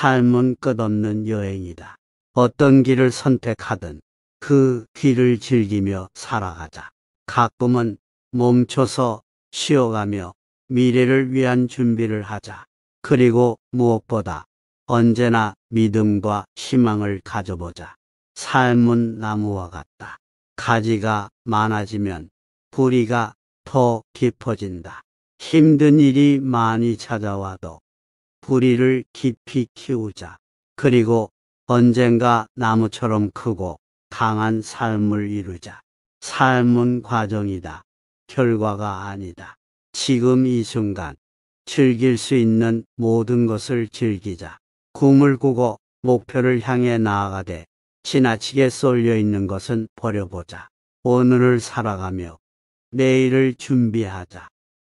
삶은 끝없는 여행이다. 어떤 길을 선택하든 그 길을 즐기며 살아가자. 가끔은 멈춰서 쉬어가며 미래를 위한 준비를 하자. 그리고 무엇보다 언제나 믿음과 희망을 가져보자. 삶은 나무와 같다. 가지가 많아지면 뿌리가 더 깊어진다. 힘든 일이 많이 찾아와도 뿌리를 깊이 키우자. 그리고 언젠가 나무처럼 크고 강한 삶을 이루자. 삶은 과정이다. 결과가 아니다. 지금 이 순간 즐길 수 있는 모든 것을 즐기자. 꿈을 꾸고 목표를 향해 나아가되 지나치게 쏠려 있는 것은 버려보자. 오늘을 살아가며 내일을 준비하자.